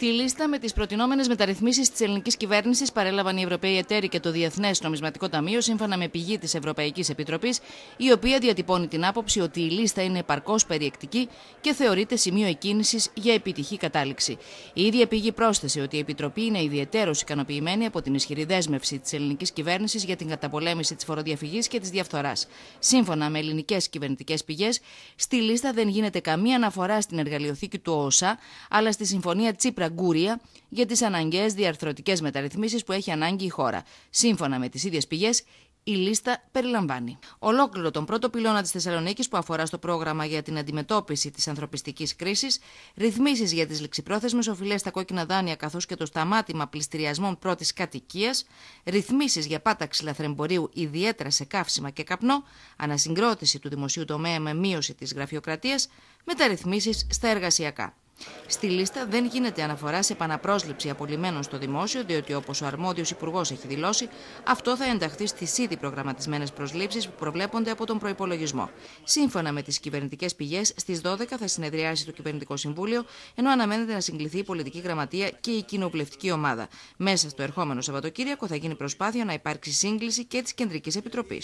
Τη λίστα με τις προτινόμενες μεταρρυθμίσεις της ελληνικής κυβέρνησης παρέλαβαν οι Ευρωπαίοι εταίροι και το Διεθνές Νομισματικό Ταμείο, σύμφωνα με πηγή της Ευρωπαϊκής Επιτροπής, η οποία διατυπώνει την άποψη ότι η λίστα είναι επαρκώς περιεκτική και θεωρείται σημείο εκκίνησης για επιτυχή κατάληξη. Η ίδια πηγή πρόσθεσε ότι η Επιτροπή είναι ιδιαίτερω ικανοποιημένη από την ισχυρή δέσμευση της ελληνικής κυβέρνησης για την καταπολέμηση της φοροδιαφυγής και της διαφθοράς. Σύμφωνα με ελληνικές κυβερνητικές πηγές, στη λίστα δεν γίνεται καμία αναφορά στην εργαλειοθήκη του ΟΣΑ, αλλά στη Συμφωνία Τσίπρα αγκούρια για τις αναγκαίες διαρθρωτικές μεταρρυθμίσεις που έχει ανάγκη η χώρα. Σύμφωνα με τις ίδιες πηγές, η λίστα περιλαμβάνει ολόκληρο τον πρώτο πυλώνα της Θεσσαλονίκης που αφορά στο πρόγραμμα για την αντιμετώπιση της ανθρωπιστικής κρίσης, ρυθμίσεις για τις ληξιπρόθεσμες οφειλές στα κόκκινα δάνεια καθώς και το σταμάτημα πληστηριασμών πρώτης κατοικίας, ρυθμίσεις για πάταξη λαθρεμπορίου ιδιαίτερα σε καύσιμα και καπνό, ανασυγκρότηση του δημοσίου τομέα με μείωση της γραφειοκρατίας, μεταρρυθμίσεις στα εργασιακά. Στη λίστα δεν γίνεται αναφορά σε επαναπρόσληψη απολυμμένων στο δημόσιο, διότι όπως ο αρμόδιος υπουργός έχει δηλώσει, αυτό θα ενταχθεί στις ήδη προγραμματισμένες προσλήψεις που προβλέπονται από τον προπολογισμό. Σύμφωνα με τις κυβερνητικές πηγές, στις 12 θα συνεδριάσει το Κυβερνητικό Συμβούλιο, ενώ αναμένεται να συγκληθεί η πολιτική γραμματεία και η κοινοβουλευτική ομάδα. Μέσα στο ερχόμενο Σαββατοκύριακο θα γίνει προσπάθεια να υπάρξει σύγκληση και της Κεντρικής Επιτροπής.